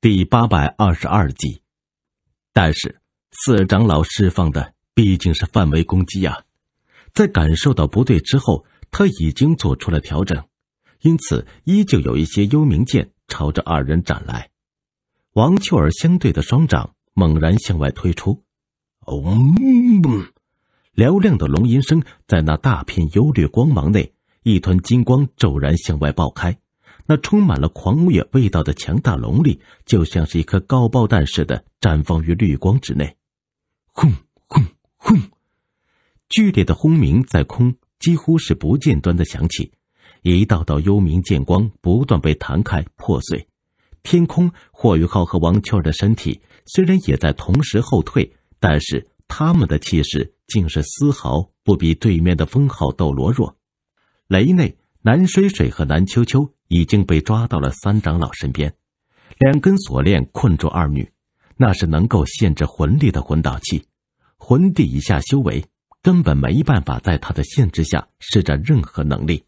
第八百二十二集，但是四长老释放的毕竟是范围攻击啊，在感受到不对之后，他已经做出了调整，因此依旧有一些幽冥剑朝着二人斩来。王秋儿相对的双掌猛然向外推出，哦，嘹亮的龙吟声在那大片幽绿光芒内，一团金光骤然向外爆开。那充满了狂野味道的强大龙力，就像是一颗高爆弹似的绽放于绿光之内，轰轰轰！剧烈的轰鸣在空，几乎是不间断的响起，一道道幽冥剑光不断被弹开破碎。天空，霍雨浩和王秋儿的身体虽然也在同时后退，但是他们的气势竟是丝毫不比对面的封号斗罗弱。雷内。南水水和南秋秋已经被抓到了三长老身边，两根锁链困住二女，那是能够限制魂力的魂导器。魂帝以下修为根本没办法在他的限制下施展任何能力。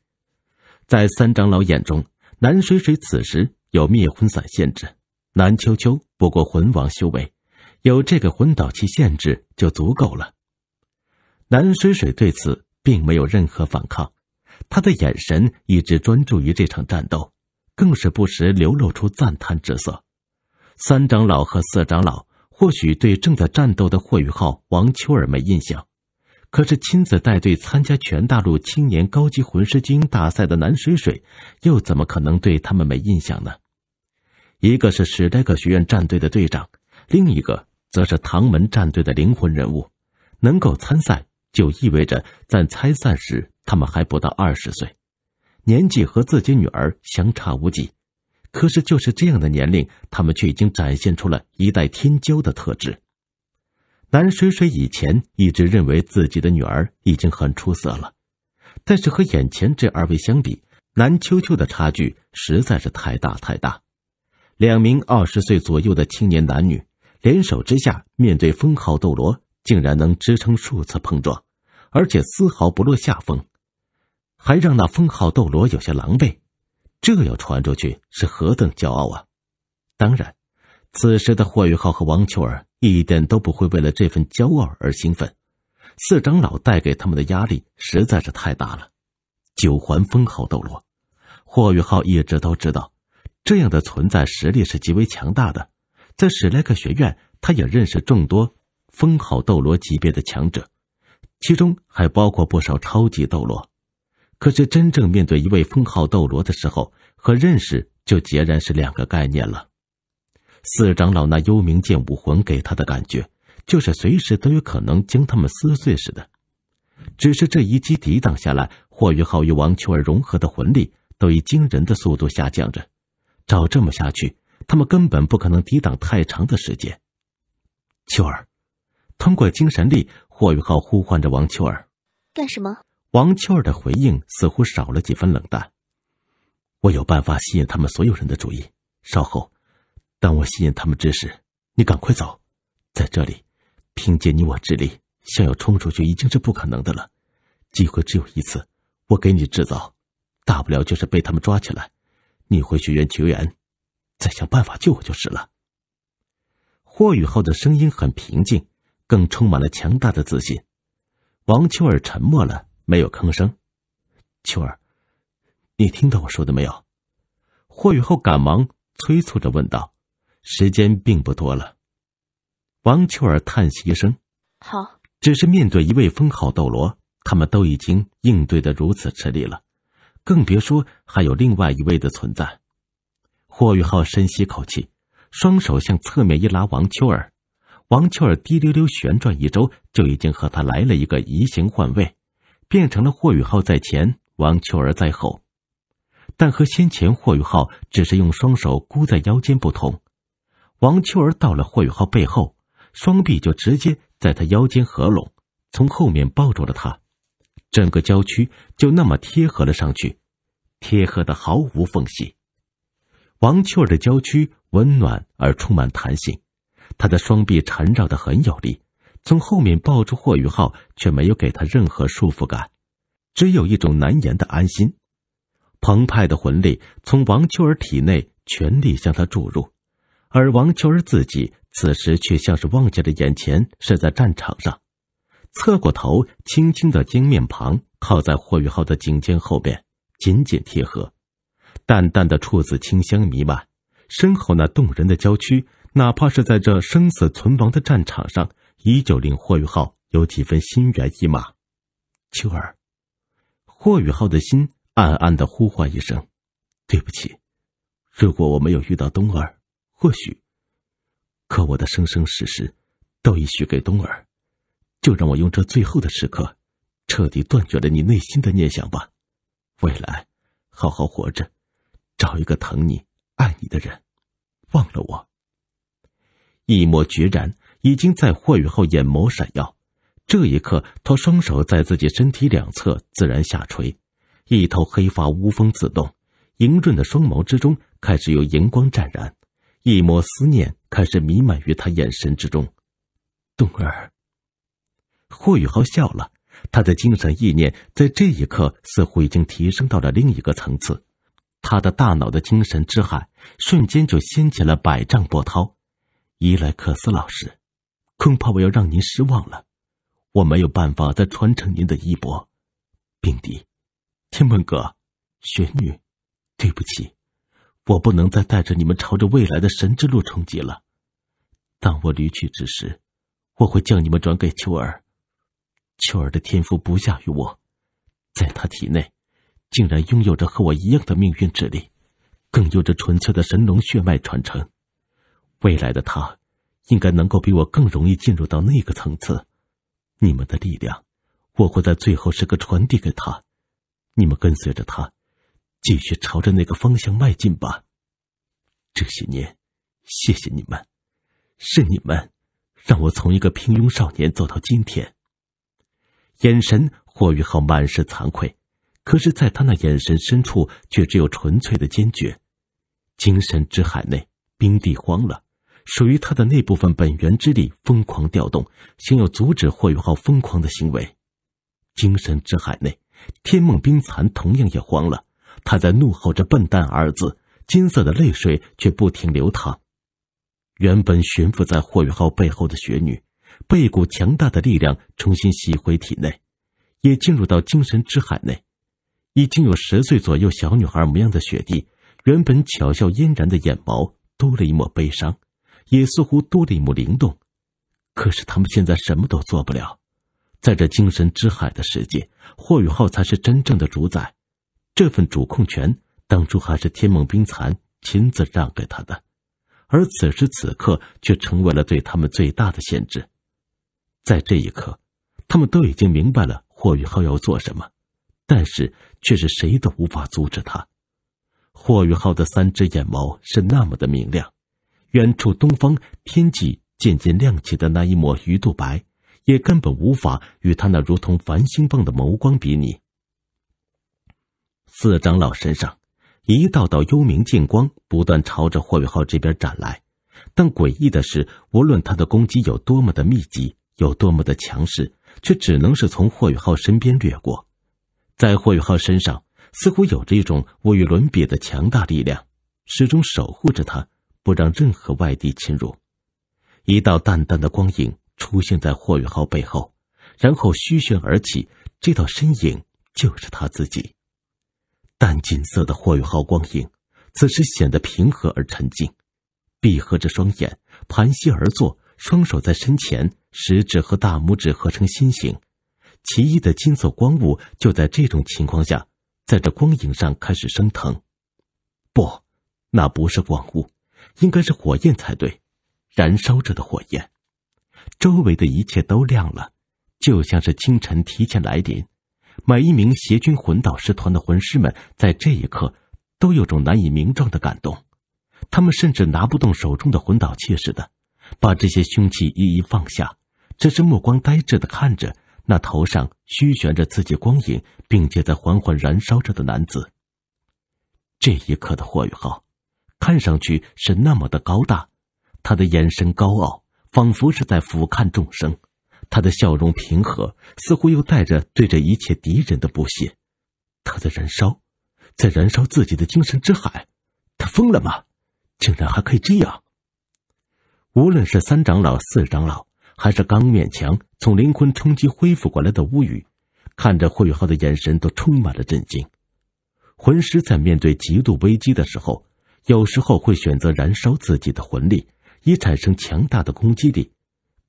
在三长老眼中，南水水此时有灭魂伞限制，南秋秋不过魂王修为，有这个魂导器限制就足够了。南水水对此并没有任何反抗。他的眼神一直专注于这场战斗，更是不时流露出赞叹之色。三长老和四长老或许对正在战斗的霍雨浩、王秋儿没印象，可是亲自带队参加全大陆青年高级魂师精英大赛的南水水，又怎么可能对他们没印象呢？一个是史莱克学院战队的队长，另一个则是唐门战队的灵魂人物，能够参赛就意味着在参赛时。他们还不到二十岁，年纪和自己女儿相差无几，可是就是这样的年龄，他们却已经展现出了一代天骄的特质。南水水以前一直认为自己的女儿已经很出色了，但是和眼前这二位相比，南秋秋的差距实在是太大太大。两名二十岁左右的青年男女联手之下，面对封号斗罗，竟然能支撑数次碰撞，而且丝毫不落下风。还让那封号斗罗有些狼狈，这要传出去是何等骄傲啊！当然，此时的霍雨浩和王秋儿一点都不会为了这份骄傲而兴奋。四长老带给他们的压力实在是太大了。九环封号斗罗，霍雨浩一直都知道，这样的存在实力是极为强大的。在史莱克学院，他也认识众多封号斗罗级别的强者，其中还包括不少超级斗罗。可是，真正面对一位封号斗罗的时候，和认识就截然是两个概念了。四长老那幽冥剑武魂给他的感觉，就是随时都有可能将他们撕碎似的。只是这一击抵挡下来，霍雨浩与王秋儿融合的魂力都以惊人的速度下降着。照这么下去，他们根本不可能抵挡太长的时间。秋儿，通过精神力，霍雨浩呼唤着王秋儿：“干什么？”王秋儿的回应似乎少了几分冷淡。我有办法吸引他们所有人的注意。稍后，当我吸引他们之时，你赶快走。在这里，凭借你我之力，想要冲出去已经是不可能的了。机会只有一次，我给你制造。大不了就是被他们抓起来，你回学院求援，再想办法救我就是了。霍雨浩的声音很平静，更充满了强大的自信。王秋儿沉默了。没有吭声，秋儿，你听到我说的没有？霍雨浩赶忙催促着问道：“时间并不多了。”王秋儿叹息一声：“好。”只是面对一位封号斗罗，他们都已经应对的如此吃力了，更别说还有另外一位的存在。霍雨浩深吸口气，双手向侧面一拉，王秋儿，王秋儿滴溜溜旋转一周，就已经和他来了一个移形换位。变成了霍雨浩在前，王秋儿在后。但和先前霍雨浩只是用双手箍在腰间不同，王秋儿到了霍雨浩背后，双臂就直接在他腰间合拢，从后面抱住了他。整个娇躯就那么贴合了上去，贴合的毫无缝隙。王秋儿的娇躯温暖而充满弹性，她的双臂缠绕的很有力。从后面抱住霍雨浩，却没有给他任何束缚感，只有一种难言的安心。澎湃的魂力从王秋儿体内全力向他注入，而王秋儿自己此时却像是忘记了眼前是在战场上，侧过头，轻轻的将面庞靠在霍雨浩的颈肩后边，紧紧贴合，淡淡的处子清香弥漫，身后那动人的娇躯，哪怕是在这生死存亡的战场上。依旧令霍雨浩有几分心猿意马。秋儿，霍雨浩的心暗暗的呼唤一声：“对不起，如果我没有遇到冬儿，或许……可我的生生世世，都已许给冬儿，就让我用这最后的时刻，彻底断绝了你内心的念想吧。未来，好好活着，找一个疼你、爱你的人，忘了我。”一抹决然。已经在霍雨浩眼眸闪耀，这一刻，他双手在自己身体两侧自然下垂，一头黑发乌风自动，莹润的双眸之中开始有荧光湛然，一抹思念开始弥漫于他眼神之中。冬儿。霍雨浩笑了，他的精神意念在这一刻似乎已经提升到了另一个层次，他的大脑的精神之海瞬间就掀起了百丈波涛，伊莱克斯老师。恐怕我要让您失望了，我没有办法再传承您的衣钵。冰帝、天鹏哥、玄女，对不起，我不能再带着你们朝着未来的神之路冲击了。当我离去之时，我会将你们转给秋儿。秋儿的天赋不下于我，在她体内，竟然拥有着和我一样的命运之力，更有着纯粹的神龙血脉传承。未来的她。应该能够比我更容易进入到那个层次。你们的力量，我会在最后时刻传递给他。你们跟随着他，继续朝着那个方向迈进吧。这些年，谢谢你们，是你们，让我从一个平庸少年走到今天。眼神，霍宇浩满是惭愧，可是，在他那眼神深处，却只有纯粹的坚决。精神之海内，冰帝慌了。属于他的那部分本源之力疯狂调动，想要阻止霍雨浩疯狂的行为。精神之海内，天梦冰蚕同样也慌了，他在怒吼着“笨蛋”二字，金色的泪水却不停流淌。原本悬浮在霍雨浩背后的雪女，被一股强大的力量重新吸回体内，也进入到精神之海内。已经有十岁左右小女孩模样的雪帝，原本巧笑嫣然的眼眸多了一抹悲伤。也似乎多了一抹灵动，可是他们现在什么都做不了，在这精神之海的世界，霍雨浩才是真正的主宰。这份主控权当初还是天梦冰蚕亲自让给他的，而此时此刻却成为了对他们最大的限制。在这一刻，他们都已经明白了霍雨浩要做什么，但是却是谁都无法阻止他。霍雨浩的三只眼眸是那么的明亮。远处东方天际渐渐亮起的那一抹鱼肚白，也根本无法与他那如同繁星般的眸光比拟。四长老身上，一道道幽冥剑光不断朝着霍雨浩这边斩来，但诡异的是，无论他的攻击有多么的密集，有多么的强势，却只能是从霍宇浩身边掠过。在霍宇浩身上，似乎有着一种无与伦比的强大力量，始终守护着他。不让任何外敌侵入。一道淡淡的光影出现在霍雨浩背后，然后虚悬而起。这道身影就是他自己。淡金色的霍雨浩光影，此时显得平和而沉静，闭合着双眼，盘膝而坐，双手在身前，食指和大拇指合成心形。奇异的金色光雾就在这种情况下，在这光影上开始升腾。不，那不是光雾。应该是火焰才对，燃烧着的火焰，周围的一切都亮了，就像是清晨提前来临。每一名邪军魂导师团的魂师们在这一刻，都有种难以名状的感动。他们甚至拿不动手中的魂导器似的，把这些凶器一一放下，只是目光呆滞的看着那头上虚悬着自己光影，并且在缓缓燃烧着的男子。这一刻的霍雨浩。看上去是那么的高大，他的眼神高傲，仿佛是在俯瞰众生；他的笑容平和，似乎又带着对这一切敌人的不屑。他在燃烧，在燃烧自己的精神之海。他疯了吗？竟然还可以这样！无论是三长老、四长老，还是刚勉强从灵魂冲击恢复过来的巫雨，看着霍雨浩的眼神都充满了震惊。魂师在面对极度危机的时候。有时候会选择燃烧自己的魂力，以产生强大的攻击力。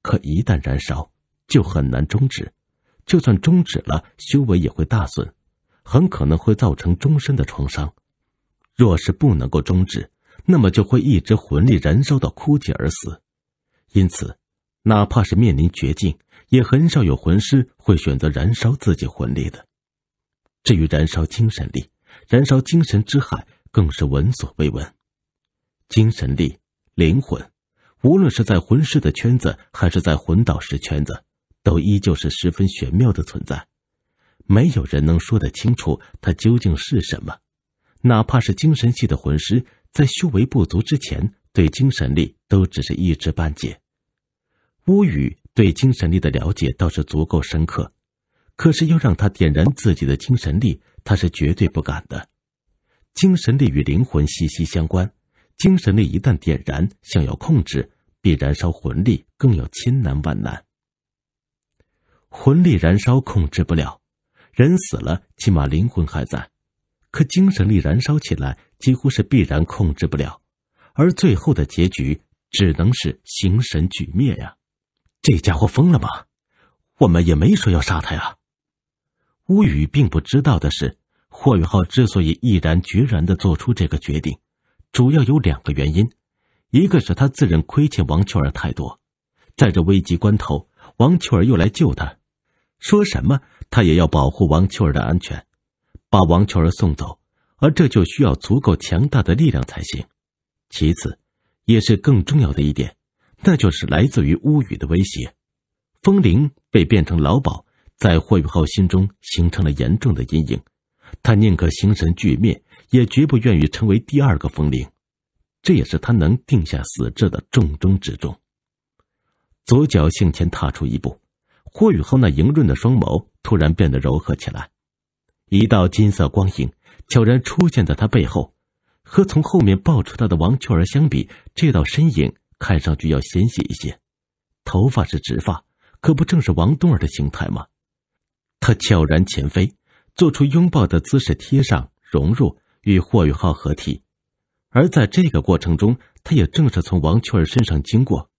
可一旦燃烧，就很难终止。就算终止了，修为也会大损，很可能会造成终身的创伤。若是不能够终止，那么就会一直魂力燃烧到枯竭而死。因此，哪怕是面临绝境，也很少有魂师会选择燃烧自己魂力的。至于燃烧精神力，燃烧精神之海。更是闻所未闻，精神力、灵魂，无论是在魂师的圈子还是在魂导师圈子，都依旧是十分玄妙的存在，没有人能说得清楚它究竟是什么。哪怕是精神系的魂师，在修为不足之前，对精神力都只是一知半解。乌语对精神力的了解倒是足够深刻，可是要让他点燃自己的精神力，他是绝对不敢的。精神力与灵魂息息相关，精神力一旦点燃，想要控制，比燃烧魂力更要千难万难。魂力燃烧控制不了，人死了，起码灵魂还在；可精神力燃烧起来，几乎是必然控制不了，而最后的结局只能是形神俱灭呀！这家伙疯了吗？我们也没说要杀他呀！巫雨并不知道的是。霍宇浩之所以毅然决然的做出这个决定，主要有两个原因：，一个是他自认亏欠王秋儿太多，在这危急关头，王秋儿又来救他，说什么他也要保护王秋儿的安全，把王秋儿送走，而这就需要足够强大的力量才行。其次，也是更重要的一点，那就是来自于巫语的威胁，风铃被变成老鸨，在霍宇浩心中形成了严重的阴影。他宁可形神俱灭，也绝不愿意成为第二个风铃。这也是他能定下死志的重中之重。左脚向前踏出一步，霍雨浩那莹润的双眸突然变得柔和起来。一道金色光影悄然出现在他背后，和从后面抱出他的王秋儿相比，这道身影看上去要纤细一些。头发是直发，可不正是王冬儿的形态吗？他悄然前飞。做出拥抱的姿势，贴上融入与霍宇浩合体，而在这个过程中，他也正是从王秋儿身上经过。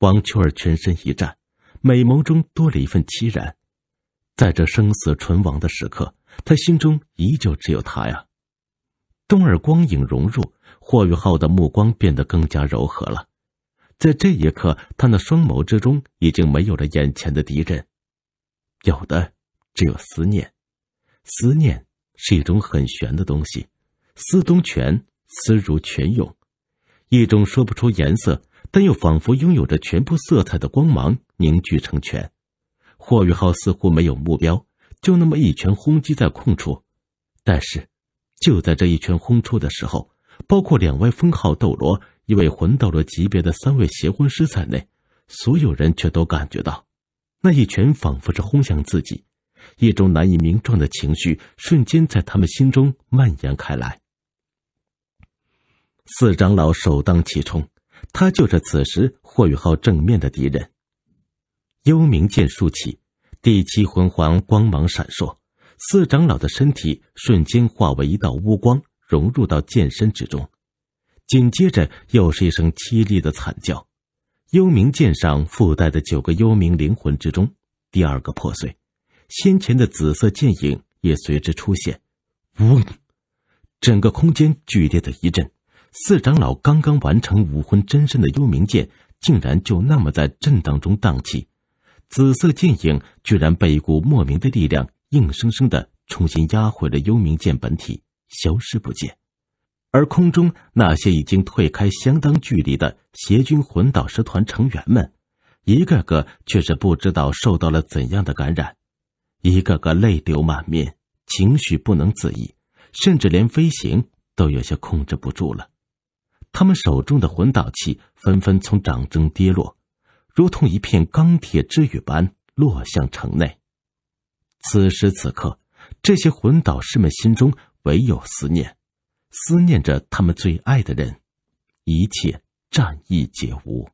王秋儿全身一颤，美眸中多了一份凄然。在这生死存亡的时刻，他心中依旧只有他呀。冬儿光影融入霍宇浩的目光变得更加柔和了，在这一刻，他那双眸之中已经没有了眼前的敌人，有的只有思念。思念是一种很玄的东西，思东拳思如泉涌，一种说不出颜色，但又仿佛拥有着全部色彩的光芒凝聚成拳。霍雨浩似乎没有目标，就那么一拳轰击在空处。但是，就在这一拳轰出的时候，包括两位封号斗罗、一位魂斗罗级别的三位邪魂师在内，所有人却都感觉到，那一拳仿佛是轰向自己。一种难以名状的情绪瞬间在他们心中蔓延开来。四长老首当其冲，他就是此时霍雨浩正面的敌人。幽冥剑竖起，第七魂环光芒闪烁，四长老的身体瞬间化为一道乌光，融入到剑身之中。紧接着，又是一声凄厉的惨叫，幽冥剑上附带的九个幽冥灵魂之中，第二个破碎。先前的紫色剑影也随之出现，嗡！整个空间剧烈的一震。四长老刚刚完成武魂真身的幽冥剑，竟然就那么在震荡中荡起。紫色剑影居然被一股莫名的力量硬生生地重新压回了幽冥剑本体，消失不见。而空中那些已经退开相当距离的邪君魂导师团成员们，一个个却是不知道受到了怎样的感染。一个个泪流满面，情绪不能自已，甚至连飞行都有些控制不住了。他们手中的魂导器纷纷从掌中跌落，如同一片钢铁之雨般落向城内。此时此刻，这些魂导师们心中唯有思念，思念着他们最爱的人，一切战役皆无。